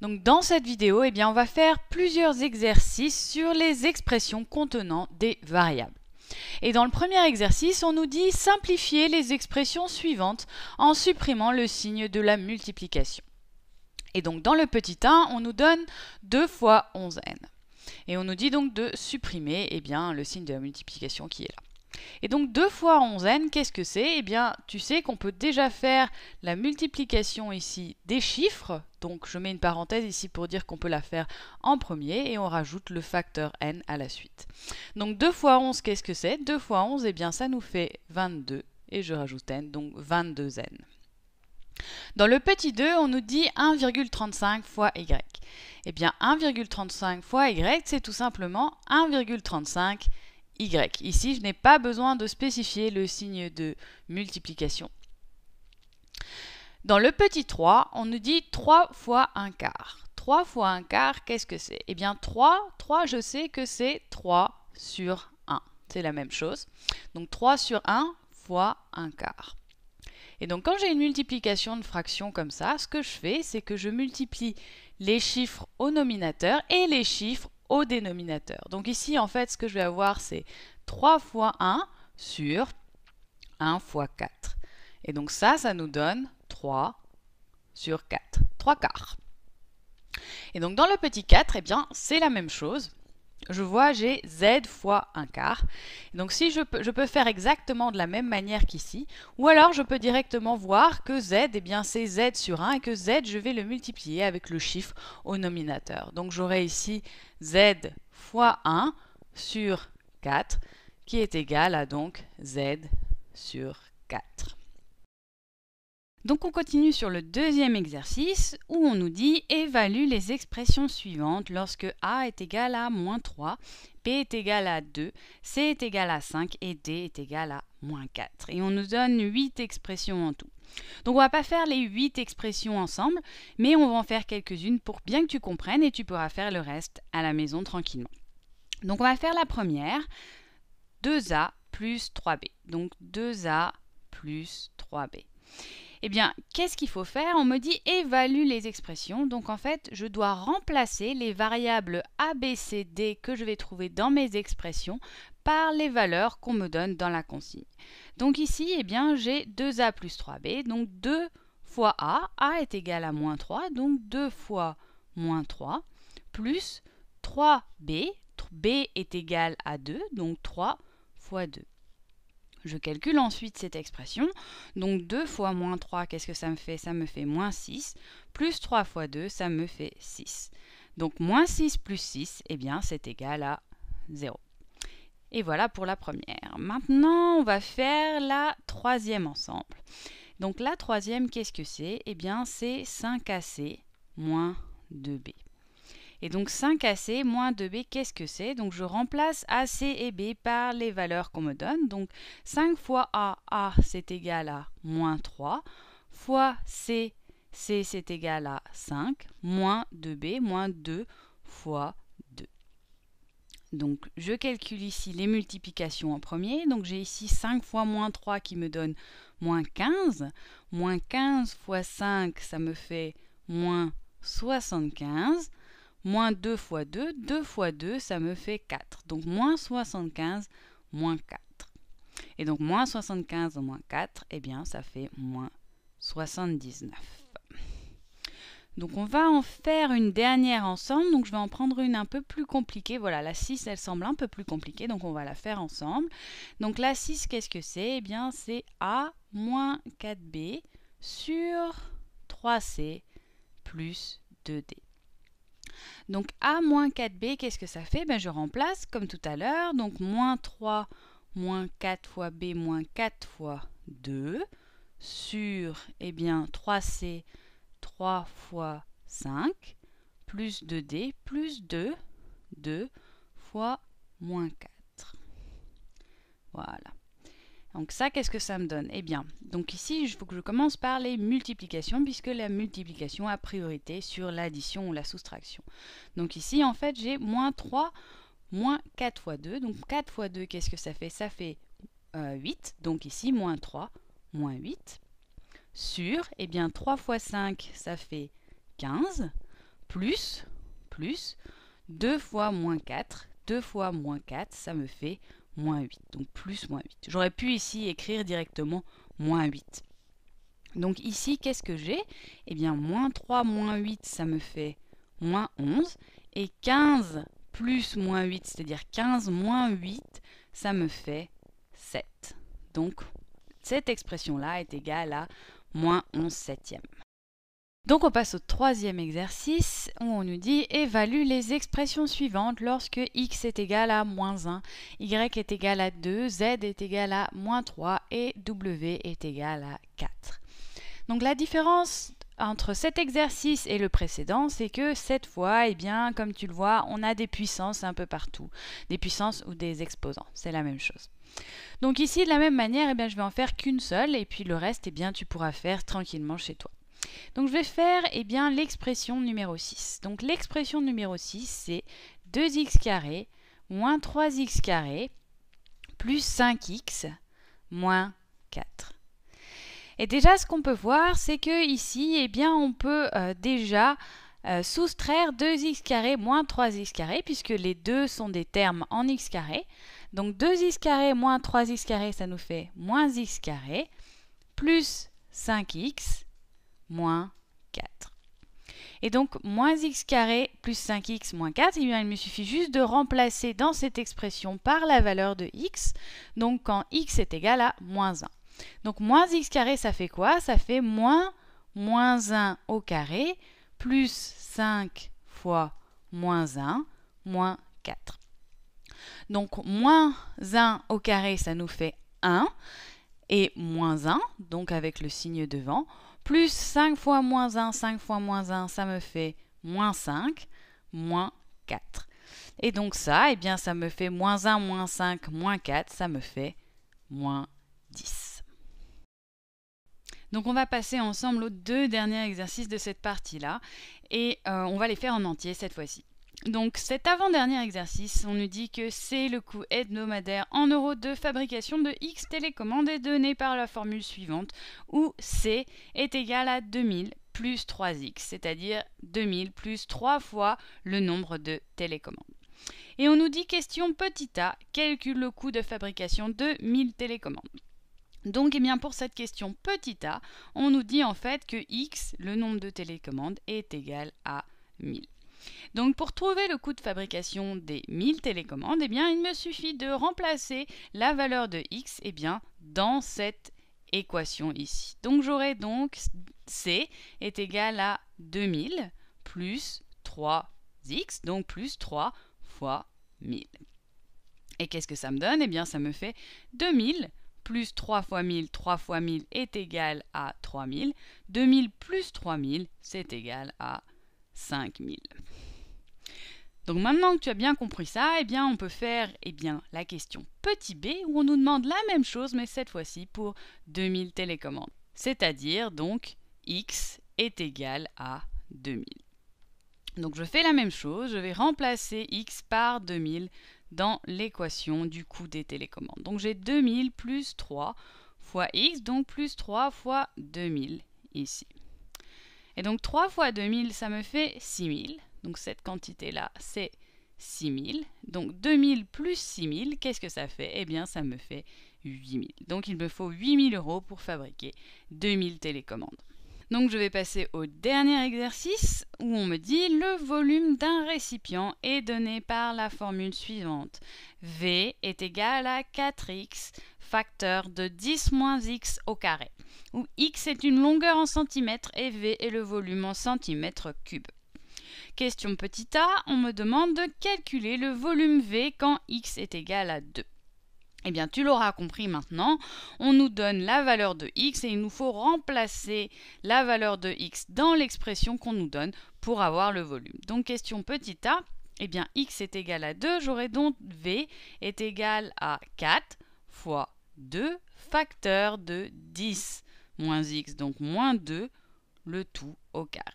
Donc dans cette vidéo, eh bien, on va faire plusieurs exercices sur les expressions contenant des variables. Et dans le premier exercice, on nous dit simplifier les expressions suivantes en supprimant le signe de la multiplication. Et donc dans le petit 1, on nous donne 2 fois 11n. Et on nous dit donc de supprimer eh bien, le signe de la multiplication qui est là. Et donc 2 fois 11 n, qu'est-ce que c'est Eh bien, tu sais qu'on peut déjà faire la multiplication ici des chiffres. Donc je mets une parenthèse ici pour dire qu'on peut la faire en premier et on rajoute le facteur n à la suite. Donc 2 fois 11, qu'est-ce que c'est 2 fois 11, eh bien ça nous fait 22 et je rajoute n, donc 22n. Dans le petit 2, on nous dit 1,35 fois y. Eh bien 1,35 fois y, c'est tout simplement 1,35 Ici, je n'ai pas besoin de spécifier le signe de multiplication. Dans le petit 3, on nous dit 3 fois 1 quart. 3 fois 1 quart, qu'est-ce que c'est Eh bien 3, 3 je sais que c'est 3 sur 1. C'est la même chose. Donc 3 sur 1 fois 1 quart. Et donc quand j'ai une multiplication de fractions comme ça, ce que je fais, c'est que je multiplie les chiffres au nominateur et les chiffres au dénominateur. Donc ici, en fait, ce que je vais avoir, c'est 3 fois 1 sur 1 fois 4. Et donc ça, ça nous donne 3 sur 4, 3 quarts. Et donc dans le petit 4, eh bien, c'est la même chose je vois j'ai z fois un quart. Donc si je peux, je peux, faire exactement de la même manière qu'ici, ou alors je peux directement voir que z, eh bien c'est z sur 1 et que z, je vais le multiplier avec le chiffre au nominateur. Donc j'aurai ici z fois 1 sur 4 qui est égal à donc z sur 4. Donc on continue sur le deuxième exercice où on nous dit évalue les expressions suivantes lorsque A est égal à moins 3, B est égal à 2, C est égal à 5 et D est égal à moins 4. Et on nous donne 8 expressions en tout. Donc on ne va pas faire les 8 expressions ensemble, mais on va en faire quelques-unes pour bien que tu comprennes et tu pourras faire le reste à la maison tranquillement. Donc on va faire la première, 2A plus 3B. Donc 2A plus 3B. Eh bien, qu'est-ce qu'il faut faire On me dit évalue les expressions. Donc en fait, je dois remplacer les variables A, B, C, D que je vais trouver dans mes expressions par les valeurs qu'on me donne dans la consigne. Donc ici, eh bien, j'ai 2A plus 3B, donc 2 fois A, A est égal à moins 3, donc 2 fois moins 3, plus 3B, B est égal à 2, donc 3 fois 2. Je calcule ensuite cette expression. Donc 2 fois moins 3, qu'est-ce que ça me fait Ça me fait moins 6. Plus 3 fois 2, ça me fait 6. Donc moins 6 plus 6, eh bien c'est égal à 0. Et voilà pour la première. Maintenant, on va faire la troisième ensemble. Donc la troisième, qu'est-ce que c'est Eh bien c'est 5AC moins 2B. Et donc 5 AC moins 2B, qu'est-ce que c'est Donc je remplace AC et B par les valeurs qu'on me donne. Donc 5 fois A, A c'est égal à moins 3, fois C, C c'est égal à 5, moins 2B, moins 2 fois 2. donc je calcule ici les multiplications en premier. Donc j'ai ici 5 fois moins 3 qui me donne moins 15. Moins 15 fois 5, ça me fait moins 75. Moins 2 fois 2, 2 fois 2, ça me fait 4. Donc moins 75, moins 4. Et donc moins 75 moins 4, eh bien ça fait moins 79. Donc on va en faire une dernière ensemble, donc je vais en prendre une un peu plus compliquée. Voilà, la 6, elle semble un peu plus compliquée, donc on va la faire ensemble. Donc la 6, qu'est-ce que c'est Eh bien c'est A moins 4B sur 3C plus 2D. Donc A moins 4B, qu'est-ce que ça fait ben, Je remplace comme tout à l'heure. Donc moins 3 moins 4 fois B moins 4 fois 2 sur eh bien, 3C 3 fois 5 plus 2D plus 2, 2 fois moins 4. Voilà. Donc ça, qu'est-ce que ça me donne Eh bien, donc ici, il faut que je commence par les multiplications, puisque la multiplication a priorité sur l'addition ou la soustraction. Donc ici, en fait, j'ai moins 3, moins 4 fois 2. Donc 4 fois 2, qu'est-ce que ça fait Ça fait 8. Euh, donc ici, moins 3, moins 8. Sur, eh bien, 3 fois 5, ça fait 15. Plus, plus, 2 fois moins 4. 2 fois moins 4, ça me fait 8. Donc plus moins 8. J'aurais pu ici écrire directement moins 8. Donc ici, qu'est-ce que j'ai Eh bien, moins 3, moins 8, ça me fait moins 11. Et 15 plus moins 8, c'est-à-dire 15 moins 8, ça me fait 7. Donc, cette expression-là est égale à moins 11 septièmes. Donc on passe au troisième exercice où on nous dit évalue les expressions suivantes lorsque x est égal à moins 1, y est égal à 2, z est égal à moins 3 et w est égal à 4. Donc la différence entre cet exercice et le précédent, c'est que cette fois, eh bien, comme tu le vois, on a des puissances un peu partout, des puissances ou des exposants, c'est la même chose. Donc ici, de la même manière, eh bien, je vais en faire qu'une seule, et puis le reste, eh bien, tu pourras faire tranquillement chez toi. Donc je vais faire eh bien l'expression numéro 6. Donc l'expression numéro 6 c'est 2x carré moins 3x carré plus 5x moins 4. Et déjà ce qu'on peut voir c'est qu'ici, eh on peut euh, déjà euh, soustraire 2x carré moins 3x carré puisque les deux sont des termes en x carré. Donc 2x carré moins 3x carré ça nous fait moins x carré plus 5x moins 4. Et donc, moins x carré plus 5x moins 4, eh il me suffit juste de remplacer dans cette expression par la valeur de x, donc quand x est égal à moins 1. Donc, moins x carré, ça fait quoi Ça fait moins moins 1 au carré plus 5 fois moins 1 moins 4. Donc, moins 1 au carré, ça nous fait 1 et moins 1, donc avec le signe devant, plus 5 fois moins 1, 5 fois moins 1, ça me fait moins 5, moins 4. Et donc ça, eh bien, ça me fait moins 1, moins 5, moins 4, ça me fait moins 10. Donc on va passer ensemble aux deux derniers exercices de cette partie-là et euh, on va les faire en entier cette fois-ci. Donc cet avant-dernier exercice, on nous dit que c'est le coût hebdomadaire en euros de fabrication de X télécommandes est donné par la formule suivante où C est égal à 2000 plus 3X, c'est-à-dire 2000 plus 3 fois le nombre de télécommandes. Et on nous dit question petit a, calcule le coût de fabrication de 1000 télécommandes. Donc eh bien pour cette question petit a, on nous dit en fait que X, le nombre de télécommandes, est égal à 1000. Donc pour trouver le coût de fabrication des 1000 télécommandes, eh bien, il me suffit de remplacer la valeur de x eh dans cette équation ici. Donc j'aurai donc C est égal à 2000 plus 3x, donc plus 3 fois 1000. Et qu'est-ce que ça me donne Eh bien ça me fait 2000 plus 3 fois 1000, 3 fois 1000 est égal à 3000. 2000 plus 3000, c'est égal à 5000. Donc maintenant que tu as bien compris ça, eh bien on peut faire eh bien, la question petit b où on nous demande la même chose mais cette fois-ci pour 2000 télécommandes. C'est-à-dire donc x est égal à 2000. Donc je fais la même chose, je vais remplacer x par 2000 dans l'équation du coût des télécommandes. Donc j'ai 2000 plus 3 fois x, donc plus 3 fois 2000 ici. Et donc 3 fois 2000, ça me fait 6000. Donc cette quantité-là, c'est 6000. Donc 2000 plus 6000, qu'est-ce que ça fait Eh bien, ça me fait 8000. Donc il me faut 8000 euros pour fabriquer 2000 télécommandes. Donc je vais passer au dernier exercice où on me dit le volume d'un récipient est donné par la formule suivante. V est égal à 4x facteur de 10 moins x au carré, où x est une longueur en centimètres et v est le volume en centimètres cubes question petit a, on me demande de calculer le volume V quand x est égal à 2. Eh bien, tu l'auras compris maintenant, on nous donne la valeur de x et il nous faut remplacer la valeur de x dans l'expression qu'on nous donne pour avoir le volume. Donc, question petit a, eh bien, x est égal à 2, j'aurai donc V est égal à 4 fois 2 facteur de 10, moins x, donc moins 2, le tout au carré.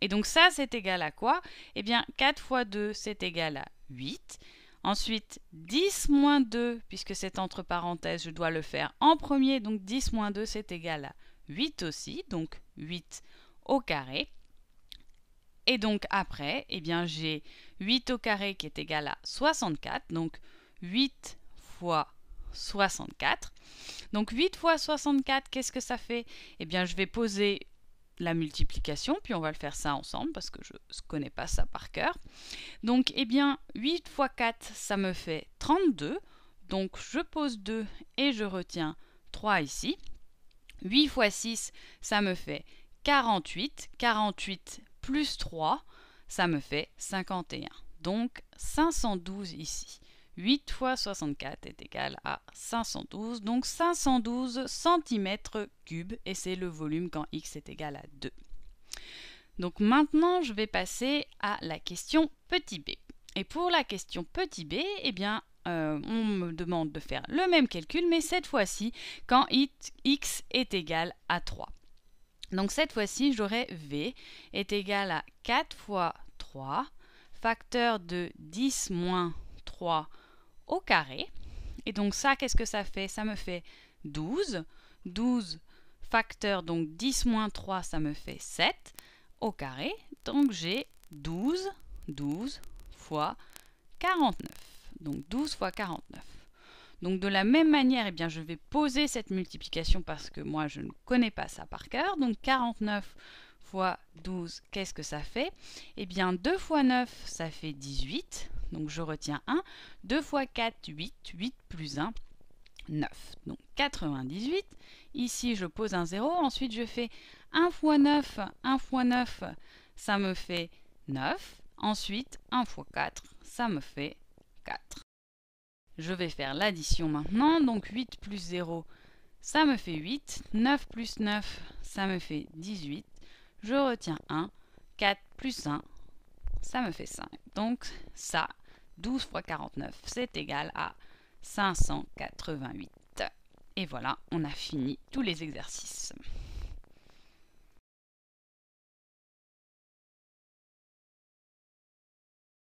Et donc ça, c'est égal à quoi Eh bien, 4 fois 2, c'est égal à 8. Ensuite, 10 moins 2, puisque c'est entre parenthèses, je dois le faire en premier. Donc 10 moins 2, c'est égal à 8 aussi. Donc 8 au carré. Et donc après, eh bien, j'ai 8 au carré qui est égal à 64. Donc 8 fois 64. Donc 8 fois 64, qu'est-ce que ça fait Eh bien, je vais poser la multiplication, puis on va le faire ça ensemble parce que je ne connais pas ça par cœur. Donc, eh bien, 8 x 4, ça me fait 32. Donc, je pose 2 et je retiens 3 ici. 8 x 6, ça me fait 48. 48 plus 3, ça me fait 51. Donc, 512 ici. 8 fois 64 est égal à 512, donc 512 cm3, et c'est le volume quand x est égal à 2. Donc maintenant, je vais passer à la question petit b. Et pour la question petit b, eh bien, euh, on me demande de faire le même calcul, mais cette fois-ci, quand x est égal à 3. Donc cette fois-ci, j'aurai v est égal à 4 fois 3, facteur de 10 moins 3 au carré. Et donc ça, qu'est-ce que ça fait Ça me fait 12. 12 facteurs, donc 10 moins 3, ça me fait 7 au carré. Donc j'ai 12, 12 fois 49. Donc 12 fois 49. Donc de la même manière, et eh bien, je vais poser cette multiplication parce que moi, je ne connais pas ça par cœur. Donc 49 fois 12, qu'est-ce que ça fait Et eh bien, 2 fois 9, ça fait 18. Donc je retiens 1. 2 fois 4, 8. 8 plus 1, 9. Donc 98. Ici, je pose un 0. Ensuite, je fais 1 fois 9. 1 fois 9, ça me fait 9. Ensuite, 1 fois 4, ça me fait 4. Je vais faire l'addition maintenant. Donc 8 plus 0, ça me fait 8. 9 plus 9, ça me fait 18. Je retiens 1. 4 plus 1, ça me fait 5. Donc ça, 12 fois 49, c'est égal à 588. Et voilà, on a fini tous les exercices.